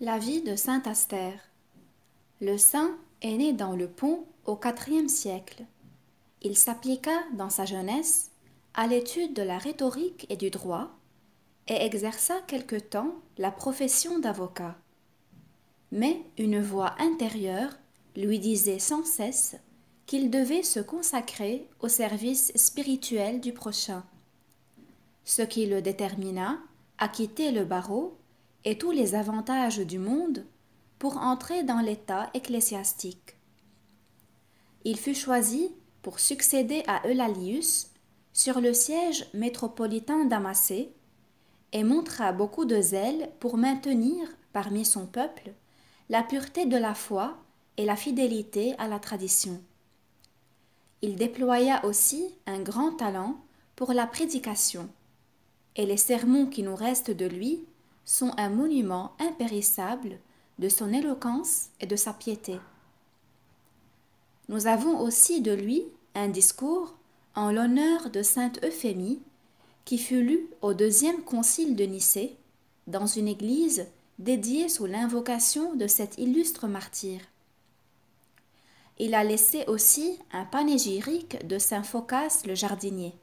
La vie de saint Astère. Le saint est né dans le pont au IVe siècle. Il s'appliqua dans sa jeunesse à l'étude de la rhétorique et du droit et exerça quelque temps la profession d'avocat. Mais une voix intérieure lui disait sans cesse qu'il devait se consacrer au service spirituel du prochain, ce qui le détermina à quitter le barreau et tous les avantages du monde pour entrer dans l'état ecclésiastique. Il fut choisi pour succéder à Eulalius sur le siège métropolitain d'Amacée et montra beaucoup de zèle pour maintenir parmi son peuple la pureté de la foi et la fidélité à la tradition. Il déploya aussi un grand talent pour la prédication, et les sermons qui nous restent de lui sont un monument impérissable de son éloquence et de sa piété. Nous avons aussi de lui un discours en l'honneur de sainte Euphémie qui fut lu au deuxième concile de Nicée dans une église dédiée sous l'invocation de cet illustre martyr. Il a laissé aussi un panégyrique de saint Phocas le jardinier.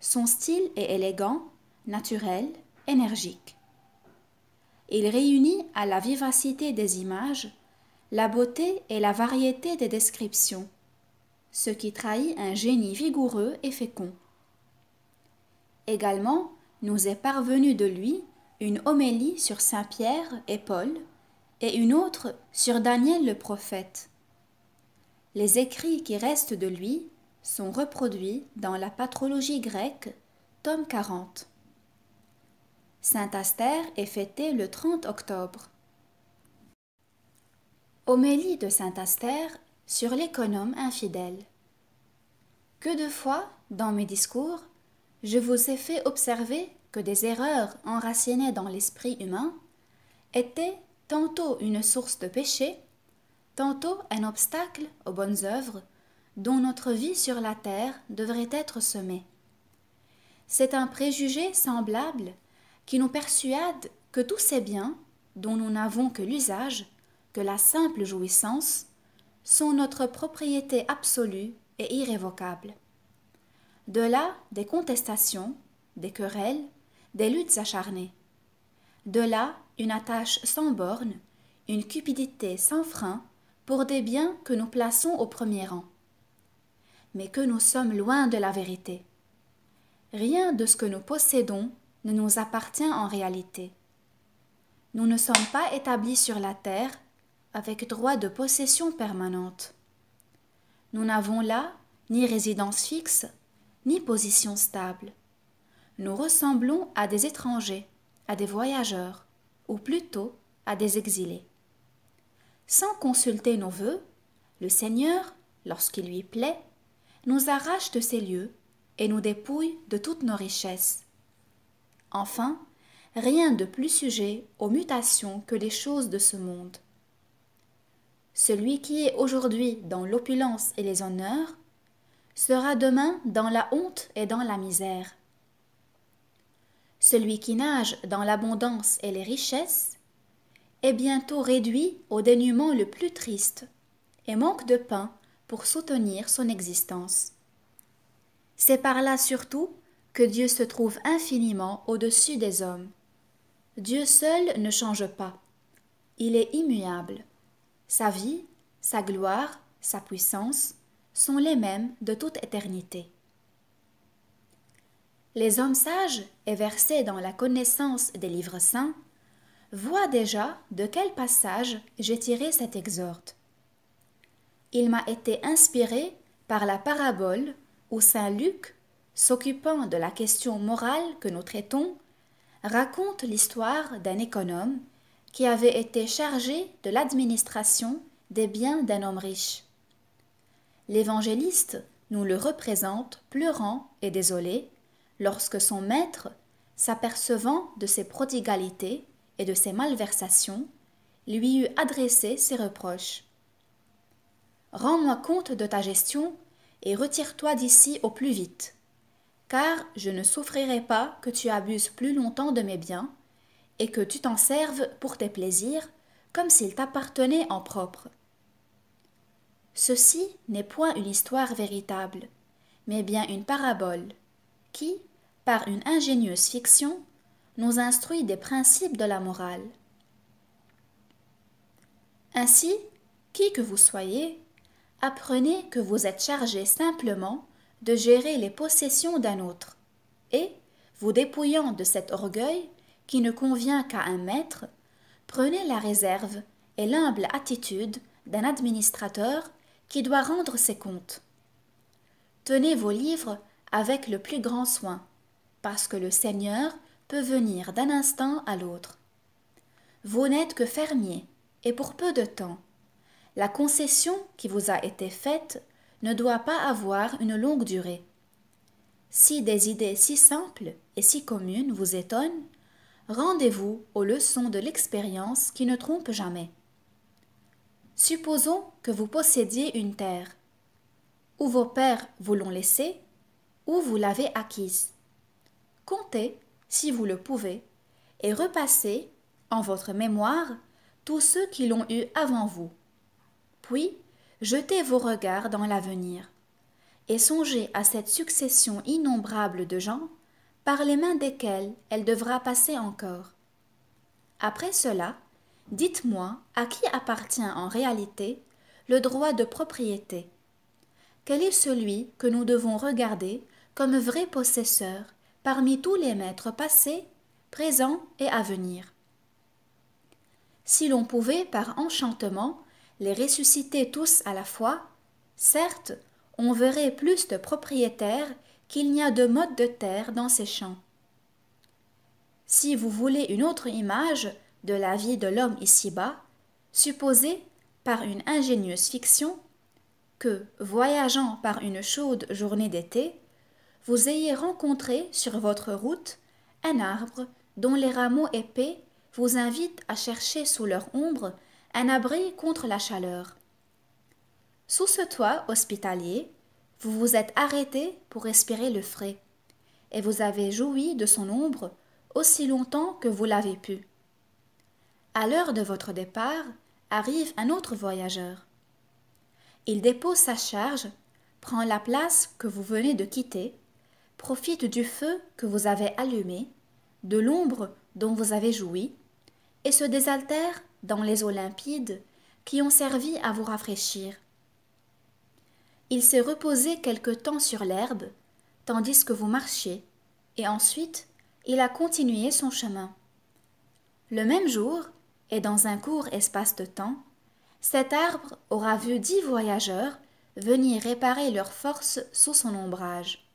Son style est élégant, naturel, énergique. Il réunit à la vivacité des images la beauté et la variété des descriptions, ce qui trahit un génie vigoureux et fécond. Également, nous est parvenu de lui une homélie sur Saint Pierre et Paul et une autre sur Daniel le prophète. Les écrits qui restent de lui sont reproduits dans la patrologie grecque, tome 40. Saint Astère est fêté le 30 octobre. Homélie de Saint Astère sur l'économe infidèle. Que de fois, dans mes discours, je vous ai fait observer que des erreurs enracinées dans l'esprit humain étaient tantôt une source de péché, tantôt un obstacle aux bonnes œuvres dont notre vie sur la terre devrait être semée. C'est un préjugé semblable qui nous persuade que tous ces biens, dont nous n'avons que l'usage, que la simple jouissance, sont notre propriété absolue et irrévocable. De là des contestations, des querelles, des luttes acharnées. De là une attache sans borne, une cupidité sans frein pour des biens que nous plaçons au premier rang. Mais que nous sommes loin de la vérité. Rien de ce que nous possédons nous appartient en réalité. Nous ne sommes pas établis sur la terre avec droit de possession permanente. Nous n'avons là ni résidence fixe, ni position stable. Nous ressemblons à des étrangers, à des voyageurs, ou plutôt à des exilés. Sans consulter nos voeux, le Seigneur, lorsqu'il lui plaît, nous arrache de ces lieux et nous dépouille de toutes nos richesses. Enfin, rien de plus sujet aux mutations que les choses de ce monde. Celui qui est aujourd'hui dans l'opulence et les honneurs sera demain dans la honte et dans la misère. Celui qui nage dans l'abondance et les richesses est bientôt réduit au dénuement le plus triste et manque de pain pour soutenir son existence. C'est par là surtout que Dieu se trouve infiniment au-dessus des hommes. Dieu seul ne change pas. Il est immuable. Sa vie, sa gloire, sa puissance sont les mêmes de toute éternité. Les hommes sages et versés dans la connaissance des livres saints voient déjà de quel passage j'ai tiré cet exhorte. Il m'a été inspiré par la parabole où saint Luc s'occupant de la question morale que nous traitons, raconte l'histoire d'un économe qui avait été chargé de l'administration des biens d'un homme riche. L'évangéliste nous le représente pleurant et désolé lorsque son maître, s'apercevant de ses prodigalités et de ses malversations, lui eut adressé ses reproches. Rends-moi compte de ta gestion et retire-toi d'ici au plus vite car je ne souffrirai pas que tu abuses plus longtemps de mes biens, et que tu t'en serves pour tes plaisirs, comme s'ils t'appartenaient en propre. Ceci n'est point une histoire véritable, mais bien une parabole, qui, par une ingénieuse fiction, nous instruit des principes de la morale. Ainsi, qui que vous soyez, apprenez que vous êtes chargé simplement de gérer les possessions d'un autre, et, vous dépouillant de cet orgueil qui ne convient qu'à un maître, prenez la réserve et l'humble attitude d'un administrateur qui doit rendre ses comptes. Tenez vos livres avec le plus grand soin, parce que le Seigneur peut venir d'un instant à l'autre. Vous n'êtes que fermier, et pour peu de temps. La concession qui vous a été faite ne doit pas avoir une longue durée. Si des idées si simples et si communes vous étonnent, rendez-vous aux leçons de l'expérience qui ne trompe jamais. Supposons que vous possédiez une terre. Ou vos pères vous l'ont laissée, ou vous l'avez acquise. Comptez, si vous le pouvez, et repassez, en votre mémoire, tous ceux qui l'ont eu avant vous. Puis, Jetez vos regards dans l'avenir et songez à cette succession innombrable de gens par les mains desquels elle devra passer encore. Après cela, dites-moi à qui appartient en réalité le droit de propriété. Quel est celui que nous devons regarder comme vrai possesseur parmi tous les maîtres passés, présents et à venir Si l'on pouvait par enchantement les ressusciter tous à la fois, certes, on verrait plus de propriétaires qu'il n'y a de modes de terre dans ces champs. Si vous voulez une autre image de la vie de l'homme ici-bas, supposez, par une ingénieuse fiction, que, voyageant par une chaude journée d'été, vous ayez rencontré sur votre route un arbre dont les rameaux épais vous invitent à chercher sous leur ombre un abri contre la chaleur. Sous ce toit hospitalier, vous vous êtes arrêté pour respirer le frais, et vous avez joui de son ombre aussi longtemps que vous l'avez pu. À l'heure de votre départ, arrive un autre voyageur. Il dépose sa charge, prend la place que vous venez de quitter, profite du feu que vous avez allumé, de l'ombre dont vous avez joui, et se désaltère dans les eaux limpides qui ont servi à vous rafraîchir. Il s'est reposé quelque temps sur l'herbe, tandis que vous marchiez, et ensuite il a continué son chemin. Le même jour, et dans un court espace de temps, cet arbre aura vu dix voyageurs venir réparer leurs forces sous son ombrage.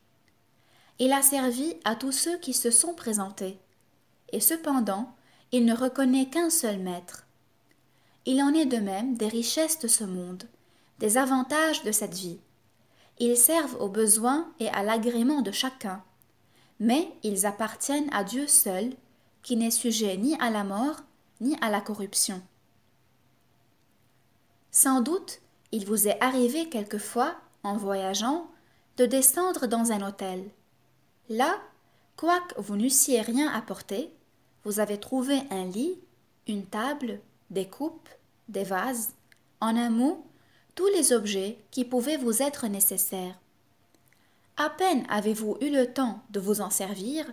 Il a servi à tous ceux qui se sont présentés, et cependant il ne reconnaît qu'un seul maître. Il en est de même des richesses de ce monde, des avantages de cette vie. Ils servent aux besoins et à l'agrément de chacun, mais ils appartiennent à Dieu seul, qui n'est sujet ni à la mort, ni à la corruption. Sans doute, il vous est arrivé quelquefois, en voyageant, de descendre dans un hôtel. Là, quoique vous n'eussiez rien apporté, vous avez trouvé un lit, une table, des coupes, des vases, en un mot, tous les objets qui pouvaient vous être nécessaires. À peine avez-vous eu le temps de vous en servir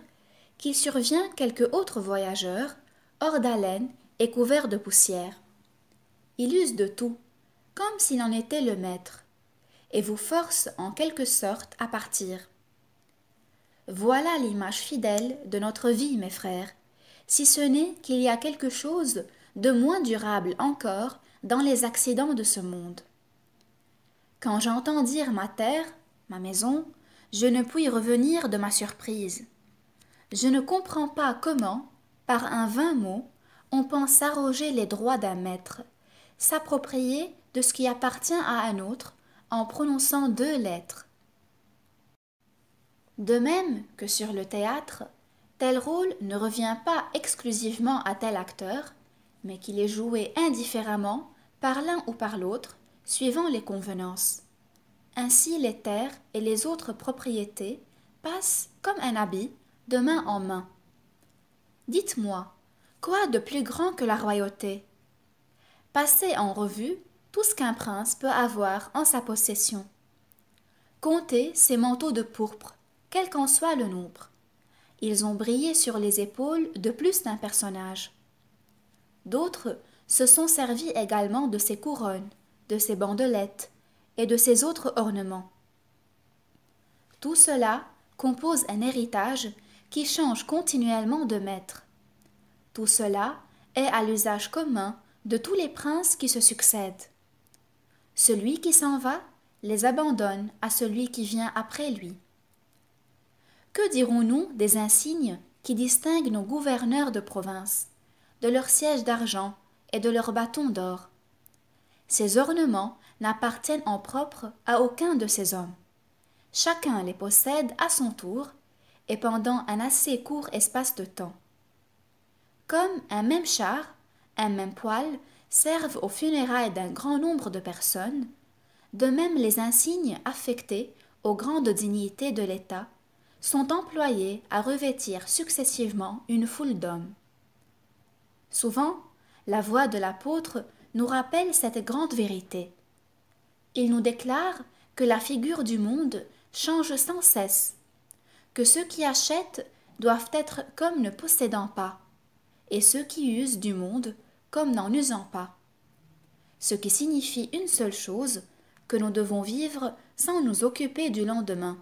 qu'il survient quelque autre voyageur, hors d'haleine et couvert de poussière. Il use de tout, comme s'il en était le maître, et vous force en quelque sorte à partir. Voilà l'image fidèle de notre vie, mes frères, si ce n'est qu'il y a quelque chose de moins durable encore, dans les accidents de ce monde. Quand j'entends dire ma terre, ma maison, je ne puis revenir de ma surprise. Je ne comprends pas comment, par un vain mot, on pense arroger les droits d'un maître, s'approprier de ce qui appartient à un autre en prononçant deux lettres. De même que sur le théâtre, tel rôle ne revient pas exclusivement à tel acteur, mais qu'il est joué indifféremment par l'un ou par l'autre, suivant les convenances. Ainsi les terres et les autres propriétés passent, comme un habit, de main en main. Dites-moi, quoi de plus grand que la royauté Passez en revue tout ce qu'un prince peut avoir en sa possession. Comptez ses manteaux de pourpre, quel qu'en soit le nombre. Ils ont brillé sur les épaules de plus d'un personnage. D'autres se sont servis également de ses couronnes, de ses bandelettes et de ses autres ornements. Tout cela compose un héritage qui change continuellement de maître. Tout cela est à l'usage commun de tous les princes qui se succèdent. Celui qui s'en va les abandonne à celui qui vient après lui. Que dirons-nous des insignes qui distinguent nos gouverneurs de province de leurs sièges d'argent et de leurs bâtons d'or. Ces ornements n'appartiennent en propre à aucun de ces hommes. Chacun les possède à son tour et pendant un assez court espace de temps. Comme un même char, un même poêle, servent aux funérailles d'un grand nombre de personnes, de même les insignes affectés aux grandes dignités de l'État sont employés à revêtir successivement une foule d'hommes. Souvent, la voix de l'apôtre nous rappelle cette grande vérité. Il nous déclare que la figure du monde change sans cesse, que ceux qui achètent doivent être comme ne possédant pas, et ceux qui usent du monde comme n'en usant pas. Ce qui signifie une seule chose, que nous devons vivre sans nous occuper du lendemain,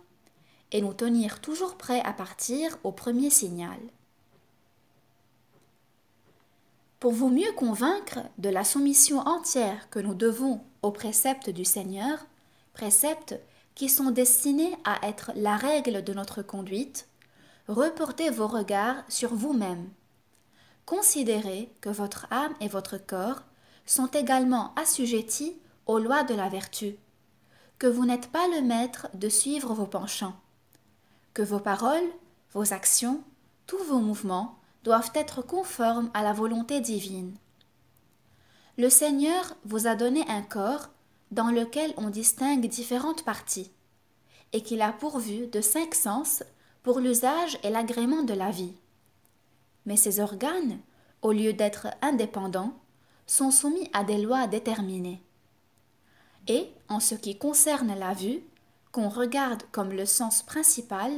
et nous tenir toujours prêts à partir au premier signal. Pour vous mieux convaincre de la soumission entière que nous devons aux préceptes du Seigneur, préceptes qui sont destinés à être la règle de notre conduite, reportez vos regards sur vous-même. Considérez que votre âme et votre corps sont également assujettis aux lois de la vertu, que vous n'êtes pas le maître de suivre vos penchants, que vos paroles, vos actions, tous vos mouvements doivent être conformes à la volonté divine. Le Seigneur vous a donné un corps dans lequel on distingue différentes parties, et qu'il a pourvu de cinq sens pour l'usage et l'agrément de la vie. Mais ces organes, au lieu d'être indépendants, sont soumis à des lois déterminées. Et, en ce qui concerne la vue, qu'on regarde comme le sens principal,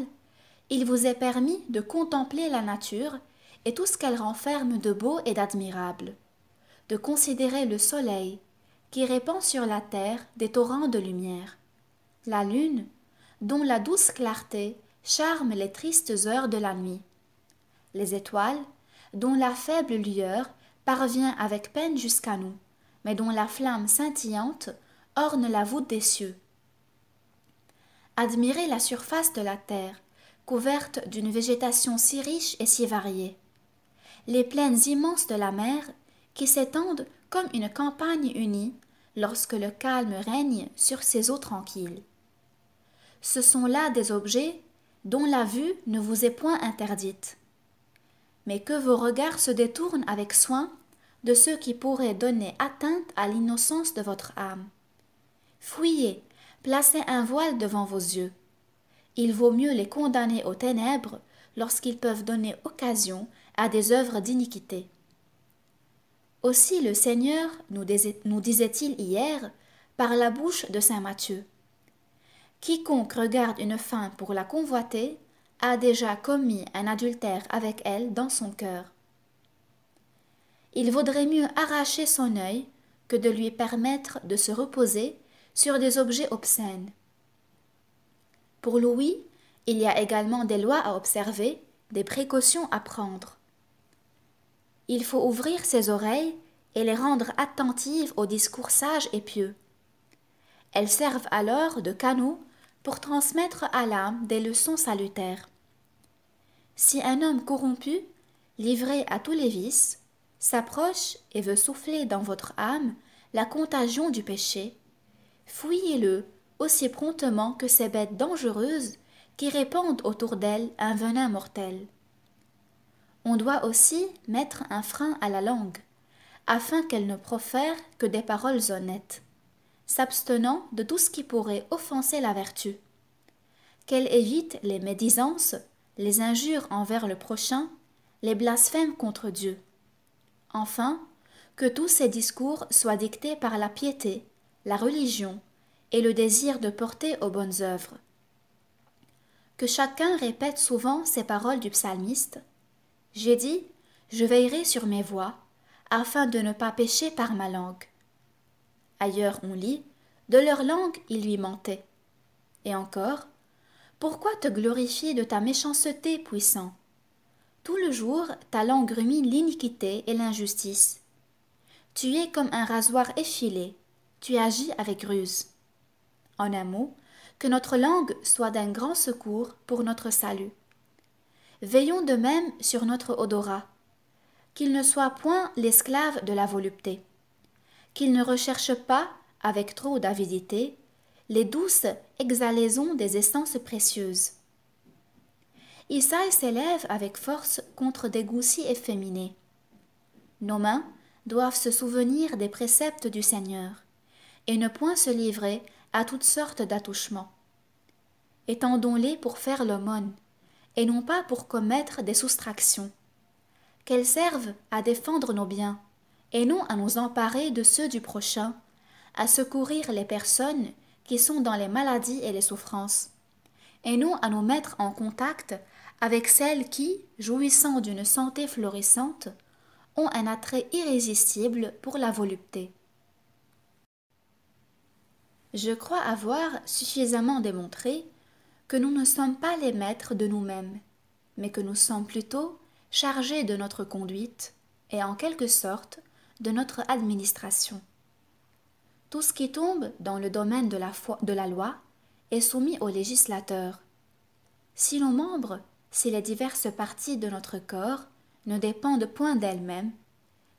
il vous est permis de contempler la nature et tout ce qu'elle renferme de beau et d'admirable, de considérer le soleil, qui répand sur la terre des torrents de lumière, la lune, dont la douce clarté charme les tristes heures de la nuit, les étoiles, dont la faible lueur parvient avec peine jusqu'à nous, mais dont la flamme scintillante orne la voûte des cieux. Admirez la surface de la terre, couverte d'une végétation si riche et si variée les plaines immenses de la mer qui s'étendent comme une campagne unie lorsque le calme règne sur ses eaux tranquilles. Ce sont là des objets dont la vue ne vous est point interdite, mais que vos regards se détournent avec soin de ceux qui pourraient donner atteinte à l'innocence de votre âme. Fuyez, placez un voile devant vos yeux. Il vaut mieux les condamner aux ténèbres lorsqu'ils peuvent donner occasion à des œuvres d'iniquité. Aussi le Seigneur nous disait-il hier par la bouche de Saint Matthieu. Quiconque regarde une femme pour la convoiter a déjà commis un adultère avec elle dans son cœur. Il vaudrait mieux arracher son œil que de lui permettre de se reposer sur des objets obscènes. Pour Louis, il y a également des lois à observer, des précautions à prendre. Il faut ouvrir ses oreilles et les rendre attentives aux discours sages et pieux. Elles servent alors de canaux pour transmettre à l'âme des leçons salutaires. Si un homme corrompu, livré à tous les vices, s'approche et veut souffler dans votre âme la contagion du péché, fouillez le aussi promptement que ces bêtes dangereuses qui répandent autour d'elles un venin mortel. On doit aussi mettre un frein à la langue, afin qu'elle ne profère que des paroles honnêtes, s'abstenant de tout ce qui pourrait offenser la vertu, qu'elle évite les médisances, les injures envers le prochain, les blasphèmes contre Dieu. Enfin, que tous ces discours soient dictés par la piété, la religion et le désir de porter aux bonnes œuvres. Que chacun répète souvent ces paroles du psalmiste j'ai dit, je veillerai sur mes voies, afin de ne pas pécher par ma langue. Ailleurs on lit, de leur langue il lui mentait. Et encore, pourquoi te glorifier de ta méchanceté, puissant Tout le jour ta langue rumine l'iniquité et l'injustice. Tu es comme un rasoir effilé, tu agis avec ruse. En un mot, que notre langue soit d'un grand secours pour notre salut. Veillons de même sur notre odorat, qu'il ne soit point l'esclave de la volupté, qu'il ne recherche pas, avec trop d'avidité, les douces exhalaisons des essences précieuses. Isaïe s'élève avec force contre des goûts si efféminés. Nos mains doivent se souvenir des préceptes du Seigneur et ne point se livrer à toutes sortes d'attouchements. Étendons-les pour faire l'aumône, et non pas pour commettre des soustractions. Qu'elles servent à défendre nos biens, et non à nous emparer de ceux du prochain, à secourir les personnes qui sont dans les maladies et les souffrances, et non à nous mettre en contact avec celles qui, jouissant d'une santé florissante, ont un attrait irrésistible pour la volupté. Je crois avoir suffisamment démontré que nous ne sommes pas les maîtres de nous-mêmes, mais que nous sommes plutôt chargés de notre conduite et en quelque sorte de notre administration. Tout ce qui tombe dans le domaine de la, de la loi est soumis au législateur. Si nos membres, si les diverses parties de notre corps ne dépendent point d'elles-mêmes,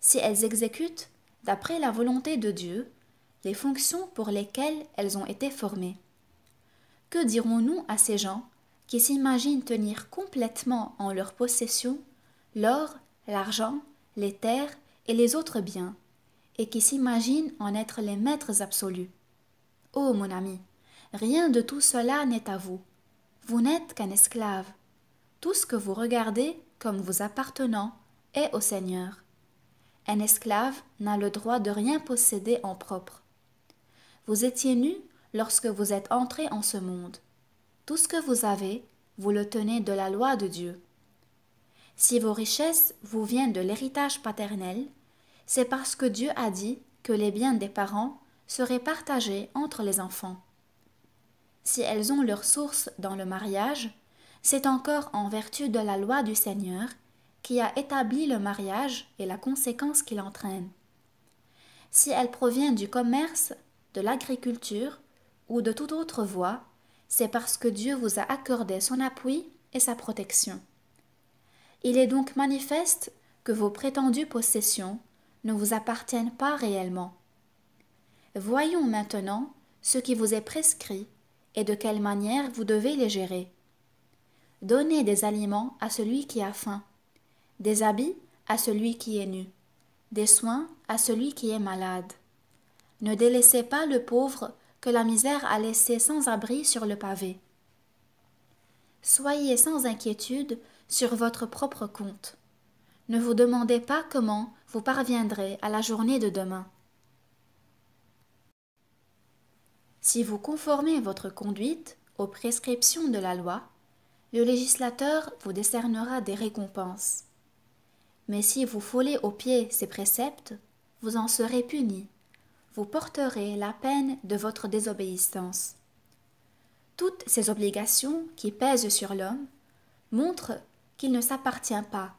si elles exécutent, d'après la volonté de Dieu, les fonctions pour lesquelles elles ont été formées. Que dirons-nous à ces gens qui s'imaginent tenir complètement en leur possession l'or, l'argent, les terres et les autres biens, et qui s'imaginent en être les maîtres absolus Ô mon ami, rien de tout cela n'est à vous. Vous n'êtes qu'un esclave. Tout ce que vous regardez comme vous appartenant est au Seigneur. Un esclave n'a le droit de rien posséder en propre. Vous étiez nu lorsque vous êtes entré en ce monde. Tout ce que vous avez, vous le tenez de la loi de Dieu. Si vos richesses vous viennent de l'héritage paternel, c'est parce que Dieu a dit que les biens des parents seraient partagés entre les enfants. Si elles ont leur source dans le mariage, c'est encore en vertu de la loi du Seigneur qui a établi le mariage et la conséquence qu'il entraîne. Si elle provient du commerce, de l'agriculture, ou de toute autre voie, c'est parce que Dieu vous a accordé son appui et sa protection. Il est donc manifeste que vos prétendues possessions ne vous appartiennent pas réellement. Voyons maintenant ce qui vous est prescrit et de quelle manière vous devez les gérer. Donnez des aliments à celui qui a faim, des habits à celui qui est nu, des soins à celui qui est malade. Ne délaissez pas le pauvre que la misère a laissé sans abri sur le pavé. Soyez sans inquiétude sur votre propre compte. Ne vous demandez pas comment vous parviendrez à la journée de demain. Si vous conformez votre conduite aux prescriptions de la loi, le législateur vous décernera des récompenses. Mais si vous foulez aux pieds ces préceptes, vous en serez puni vous porterez la peine de votre désobéissance. Toutes ces obligations qui pèsent sur l'homme montrent qu'il ne s'appartient pas,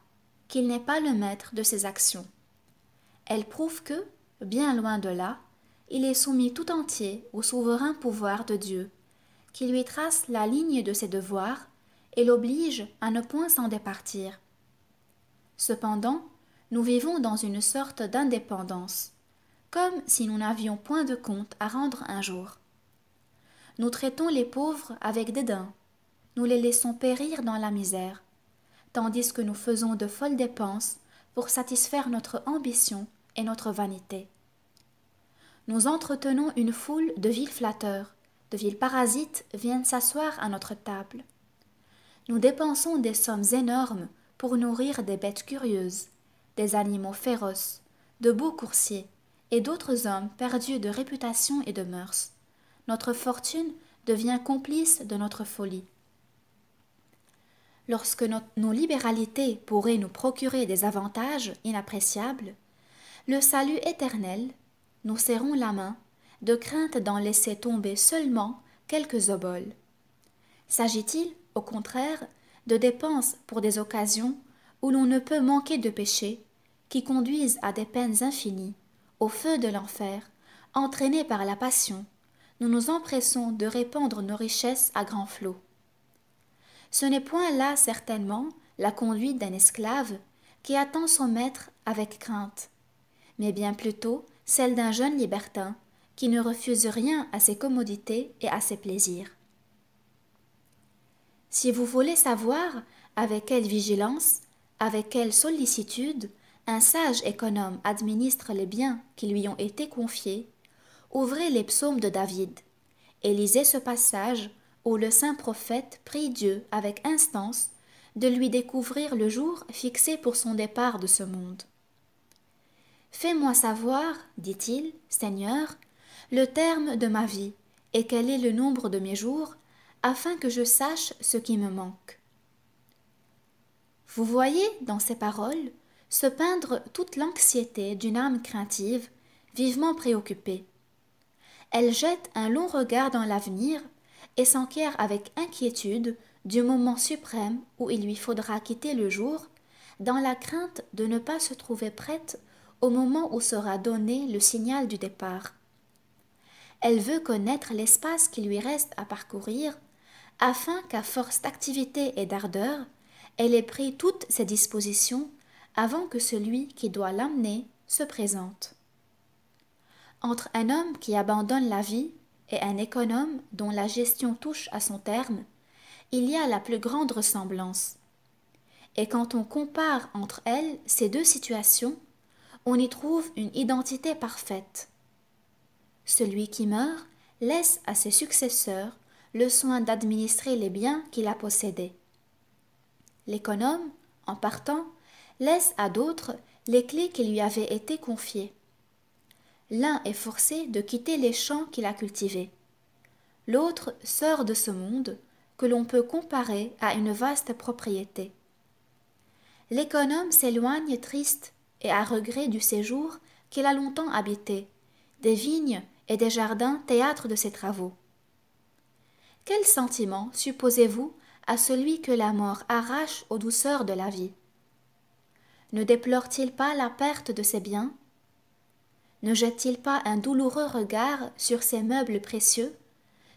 qu'il n'est pas le maître de ses actions. Elles prouvent que, bien loin de là, il est soumis tout entier au souverain pouvoir de Dieu, qui lui trace la ligne de ses devoirs et l'oblige à ne point s'en départir. Cependant, nous vivons dans une sorte d'indépendance comme si nous n'avions point de compte à rendre un jour. Nous traitons les pauvres avec dédain, nous les laissons périr dans la misère, tandis que nous faisons de folles dépenses pour satisfaire notre ambition et notre vanité. Nous entretenons une foule de vils flatteurs, de vils parasites viennent s'asseoir à notre table. Nous dépensons des sommes énormes pour nourrir des bêtes curieuses, des animaux féroces, de beaux coursiers, et d'autres hommes perdus de réputation et de mœurs. Notre fortune devient complice de notre folie. Lorsque nos libéralités pourraient nous procurer des avantages inappréciables, le salut éternel, nous serrons la main, de crainte d'en laisser tomber seulement quelques oboles. S'agit-il, au contraire, de dépenses pour des occasions où l'on ne peut manquer de péché, qui conduisent à des peines infinies au feu de l'enfer, entraînés par la passion, nous nous empressons de répandre nos richesses à grands flots. Ce n'est point là certainement la conduite d'un esclave qui attend son maître avec crainte, mais bien plutôt celle d'un jeune libertin qui ne refuse rien à ses commodités et à ses plaisirs. Si vous voulez savoir avec quelle vigilance, avec quelle sollicitude un sage économe administre les biens qui lui ont été confiés, ouvrez les psaumes de David et lisez ce passage où le saint prophète prie Dieu avec instance de lui découvrir le jour fixé pour son départ de ce monde. Fais-moi savoir, dit-il, Seigneur, le terme de ma vie et quel est le nombre de mes jours, afin que je sache ce qui me manque. Vous voyez dans ces paroles se peindre toute l'anxiété d'une âme craintive, vivement préoccupée. Elle jette un long regard dans l'avenir et s'enquiert avec inquiétude du moment suprême où il lui faudra quitter le jour, dans la crainte de ne pas se trouver prête au moment où sera donné le signal du départ. Elle veut connaître l'espace qui lui reste à parcourir, afin qu'à force d'activité et d'ardeur, elle ait pris toutes ses dispositions avant que celui qui doit l'amener se présente. Entre un homme qui abandonne la vie et un économe dont la gestion touche à son terme, il y a la plus grande ressemblance. Et quand on compare entre elles ces deux situations, on y trouve une identité parfaite. Celui qui meurt laisse à ses successeurs le soin d'administrer les biens qu'il a possédés. L'économe, en partant, laisse à d'autres les clés qui lui avaient été confiées. L'un est forcé de quitter les champs qu'il a cultivés. L'autre sort de ce monde que l'on peut comparer à une vaste propriété. L'économe s'éloigne triste et à regret du séjour qu'il a longtemps habité, des vignes et des jardins théâtres de ses travaux. Quel sentiment supposez-vous à celui que la mort arrache aux douceurs de la vie ne déplore-t-il pas la perte de ses biens Ne jette-t-il pas un douloureux regard sur ses meubles précieux,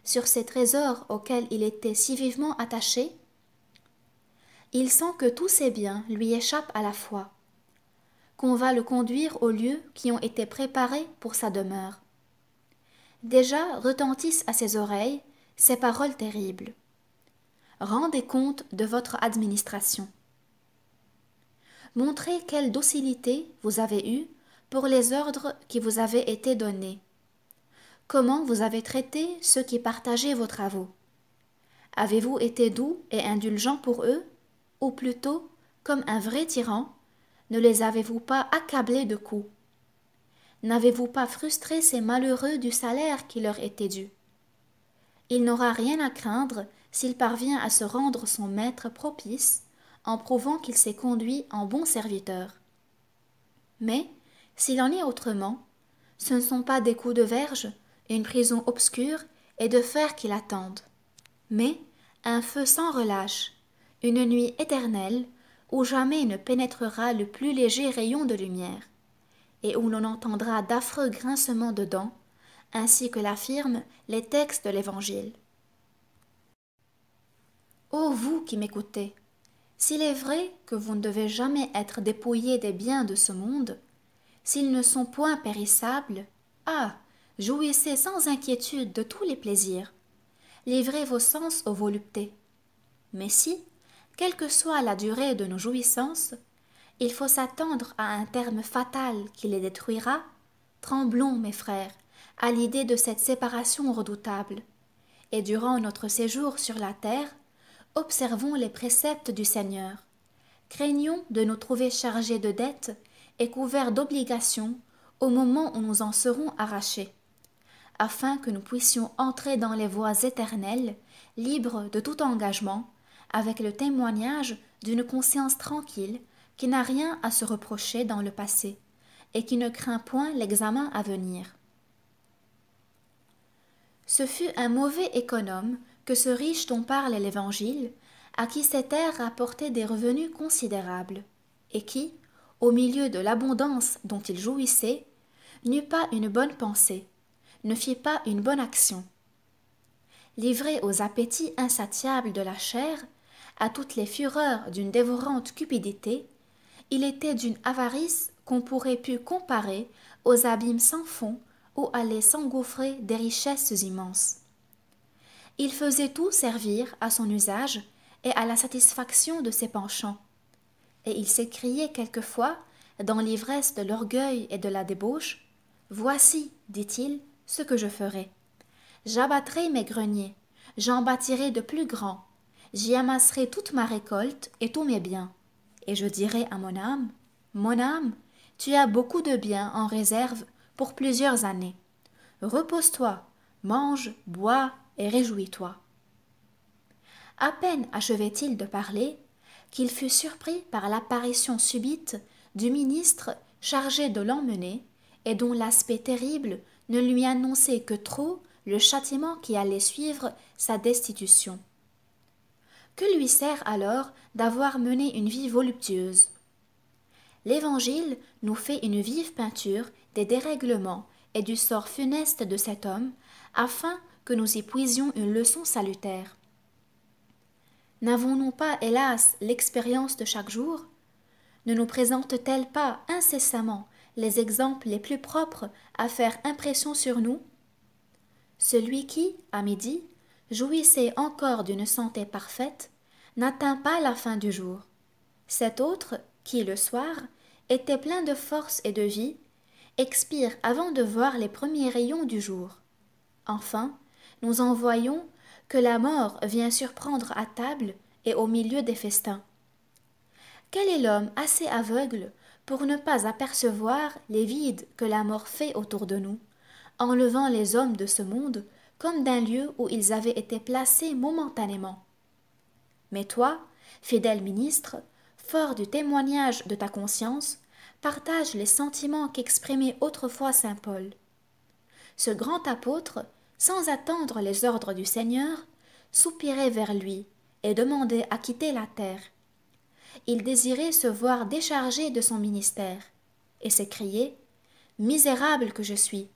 sur ses trésors auxquels il était si vivement attaché Il sent que tous ses biens lui échappent à la fois, qu'on va le conduire aux lieux qui ont été préparés pour sa demeure. Déjà retentissent à ses oreilles ces paroles terribles. Rendez compte de votre administration. Montrez quelle docilité vous avez eue pour les ordres qui vous avaient été donnés. Comment vous avez traité ceux qui partageaient vos travaux Avez-vous été doux et indulgent pour eux Ou plutôt, comme un vrai tyran, ne les avez-vous pas accablés de coups N'avez-vous pas frustré ces malheureux du salaire qui leur était dû Il n'aura rien à craindre s'il parvient à se rendre son maître propice en prouvant qu'il s'est conduit en bon serviteur. Mais, s'il en est autrement, ce ne sont pas des coups de verge, une prison obscure et de fer qui l'attendent, mais un feu sans relâche, une nuit éternelle où jamais ne pénétrera le plus léger rayon de lumière, et où l'on entendra d'affreux grincements de dents, ainsi que l'affirment les textes de l'Évangile. Ô vous qui m'écoutez, s'il est vrai que vous ne devez jamais être dépouillé des biens de ce monde, s'ils ne sont point périssables, ah, jouissez sans inquiétude de tous les plaisirs. Livrez vos sens aux voluptés. Mais si, quelle que soit la durée de nos jouissances, il faut s'attendre à un terme fatal qui les détruira, tremblons, mes frères, à l'idée de cette séparation redoutable. Et durant notre séjour sur la terre, observons les préceptes du Seigneur. Craignons de nous trouver chargés de dettes et couverts d'obligations au moment où nous en serons arrachés, afin que nous puissions entrer dans les voies éternelles, libres de tout engagement, avec le témoignage d'une conscience tranquille qui n'a rien à se reprocher dans le passé et qui ne craint point l'examen à venir. Ce fut un mauvais économe que ce riche dont parle l'Évangile, à qui cet air rapportaient des revenus considérables, et qui, au milieu de l'abondance dont il jouissait, n'eut pas une bonne pensée, ne fit pas une bonne action. Livré aux appétits insatiables de la chair, à toutes les fureurs d'une dévorante cupidité, il était d'une avarice qu'on pourrait pu comparer aux abîmes sans fond où allaient s'engouffrer des richesses immenses. Il faisait tout servir à son usage et à la satisfaction de ses penchants. Et il s'écriait quelquefois, dans l'ivresse de l'orgueil et de la débauche, Voici, dit-il, ce que je ferai. J'abattrai mes greniers, j'en bâtirai de plus grands, j'y amasserai toute ma récolte et tous mes biens. Et je dirai à mon âme, Mon âme, tu as beaucoup de biens en réserve pour plusieurs années. Repose-toi, mange, bois, et réjouis-toi. À peine achevait-il de parler qu'il fut surpris par l'apparition subite du ministre chargé de l'emmener et dont l'aspect terrible ne lui annonçait que trop le châtiment qui allait suivre sa destitution. Que lui sert alors d'avoir mené une vie voluptueuse L'Évangile nous fait une vive peinture des dérèglements et du sort funeste de cet homme, afin que nous y puisions une leçon salutaire. N'avons-nous pas, hélas, l'expérience de chaque jour Ne nous présente-t-elle pas incessamment les exemples les plus propres à faire impression sur nous Celui qui, à midi, jouissait encore d'une santé parfaite, n'atteint pas la fin du jour. Cet autre, qui, le soir, était plein de force et de vie, expire avant de voir les premiers rayons du jour. Enfin, nous en voyons que la mort vient surprendre à table et au milieu des festins. Quel est l'homme assez aveugle pour ne pas apercevoir les vides que la mort fait autour de nous, enlevant les hommes de ce monde comme d'un lieu où ils avaient été placés momentanément Mais toi, fidèle ministre, fort du témoignage de ta conscience, partage les sentiments qu'exprimait autrefois saint Paul. Ce grand apôtre sans attendre les ordres du Seigneur, soupirait vers lui et demandait à quitter la terre. Il désirait se voir déchargé de son ministère et s'écriait Misérable que je suis,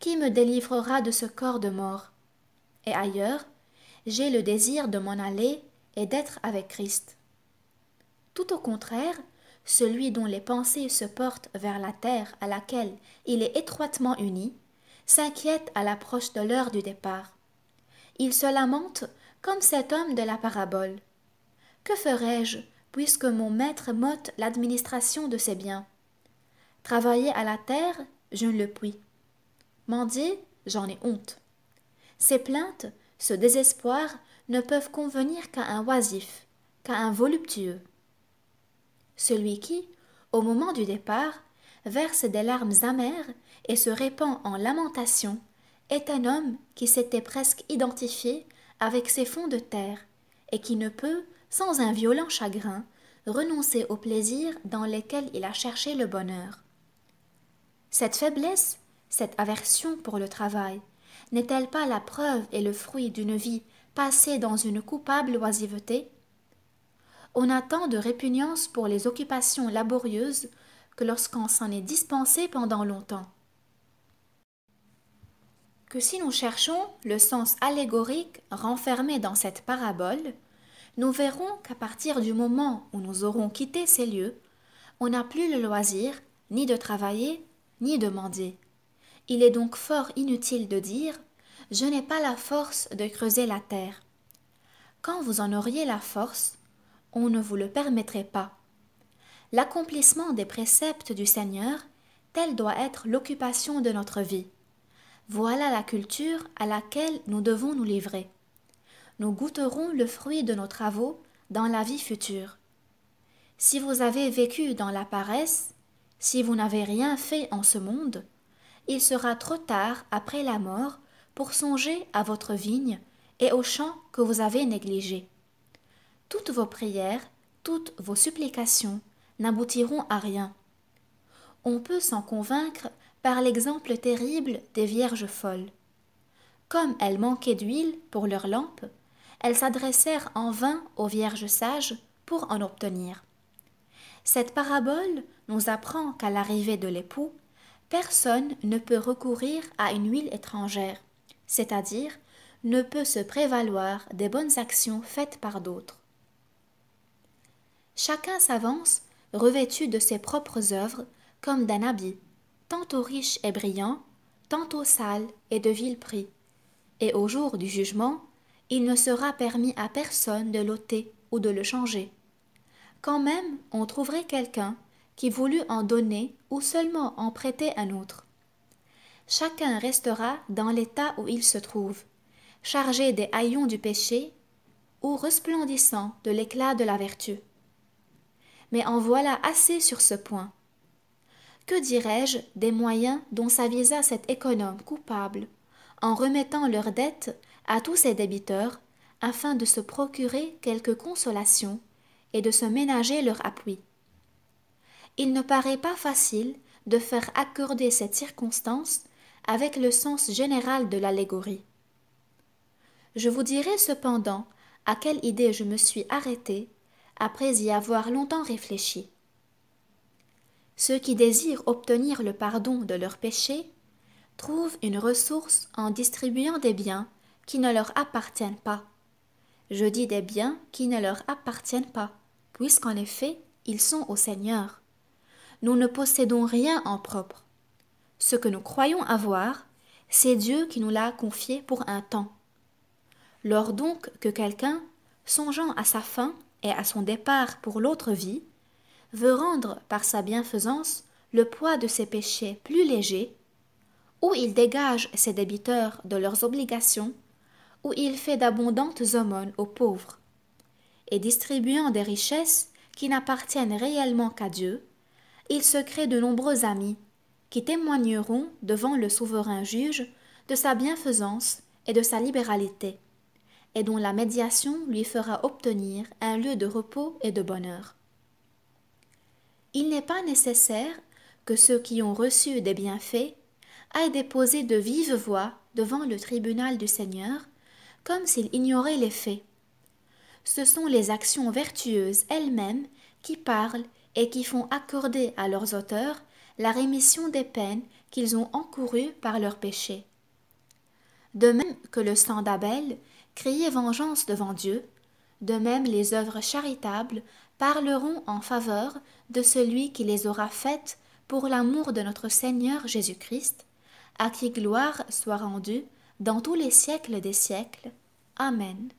qui me délivrera de ce corps de mort Et ailleurs, j'ai le désir de m'en aller et d'être avec Christ. Tout au contraire, celui dont les pensées se portent vers la terre à laquelle il est étroitement uni, s'inquiète à l'approche de l'heure du départ. Il se lamente comme cet homme de la parabole. Que ferai je puisque mon maître m'ôte l'administration de ses biens Travailler à la terre, je ne le puis. Mendier, j'en ai honte. Ces plaintes, ce désespoir ne peuvent convenir qu'à un oisif, qu'à un voluptueux. Celui qui, au moment du départ, verse des larmes amères et se répand en lamentations est un homme qui s'était presque identifié avec ses fonds de terre et qui ne peut, sans un violent chagrin, renoncer aux plaisirs dans lesquels il a cherché le bonheur. Cette faiblesse, cette aversion pour le travail, n'est-elle pas la preuve et le fruit d'une vie passée dans une coupable oisiveté On a tant de répugnance pour les occupations laborieuses que lorsqu'on s'en est dispensé pendant longtemps que si nous cherchons le sens allégorique renfermé dans cette parabole, nous verrons qu'à partir du moment où nous aurons quitté ces lieux, on n'a plus le loisir ni de travailler ni de mendier. Il est donc fort inutile de dire Je n'ai pas la force de creuser la terre. Quand vous en auriez la force, on ne vous le permettrait pas. L'accomplissement des préceptes du Seigneur, telle doit être l'occupation de notre vie. Voilà la culture à laquelle nous devons nous livrer. Nous goûterons le fruit de nos travaux dans la vie future. Si vous avez vécu dans la paresse, si vous n'avez rien fait en ce monde, il sera trop tard après la mort pour songer à votre vigne et aux champs que vous avez négligés. Toutes vos prières, toutes vos supplications n'aboutiront à rien. On peut s'en convaincre par l'exemple terrible des vierges folles. Comme elles manquaient d'huile pour leurs lampes, elles s'adressèrent en vain aux vierges sages pour en obtenir. Cette parabole nous apprend qu'à l'arrivée de l'époux, personne ne peut recourir à une huile étrangère, c'est-à-dire ne peut se prévaloir des bonnes actions faites par d'autres. Chacun s'avance revêtu de ses propres œuvres comme d'un habit tantôt riche et brillant, tantôt sale et de vil prix. Et au jour du jugement, il ne sera permis à personne de l'ôter ou de le changer. Quand même, on trouverait quelqu'un qui voulut en donner ou seulement en prêter un autre. Chacun restera dans l'état où il se trouve, chargé des haillons du péché ou resplendissant de l'éclat de la vertu. Mais en voilà assez sur ce point que dirais-je, des moyens dont s'avisa cet économe coupable, en remettant leurs dettes à tous ses débiteurs, afin de se procurer quelques consolations et de se ménager leur appui. Il ne paraît pas facile de faire accorder cette circonstance avec le sens général de l'allégorie. Je vous dirai cependant à quelle idée je me suis arrêté après y avoir longtemps réfléchi. Ceux qui désirent obtenir le pardon de leurs péchés trouvent une ressource en distribuant des biens qui ne leur appartiennent pas. Je dis des biens qui ne leur appartiennent pas, puisqu'en effet, ils sont au Seigneur. Nous ne possédons rien en propre. Ce que nous croyons avoir, c'est Dieu qui nous l'a confié pour un temps. Lors donc que quelqu'un, songeant à sa fin et à son départ pour l'autre vie, veut rendre par sa bienfaisance le poids de ses péchés plus léger, ou il dégage ses débiteurs de leurs obligations, ou il fait d'abondantes aumônes aux pauvres, et distribuant des richesses qui n'appartiennent réellement qu'à Dieu, il se crée de nombreux amis qui témoigneront devant le souverain juge de sa bienfaisance et de sa libéralité, et dont la médiation lui fera obtenir un lieu de repos et de bonheur il n'est pas nécessaire que ceux qui ont reçu des bienfaits aient déposé de vives voix devant le tribunal du Seigneur, comme s'ils ignoraient les faits. Ce sont les actions vertueuses elles-mêmes qui parlent et qui font accorder à leurs auteurs la rémission des peines qu'ils ont encourues par leurs péchés. De même que le sang d'Abel criait vengeance devant Dieu, de même les œuvres charitables parleront en faveur de celui qui les aura faites pour l'amour de notre Seigneur Jésus-Christ, à qui gloire soit rendue dans tous les siècles des siècles. Amen.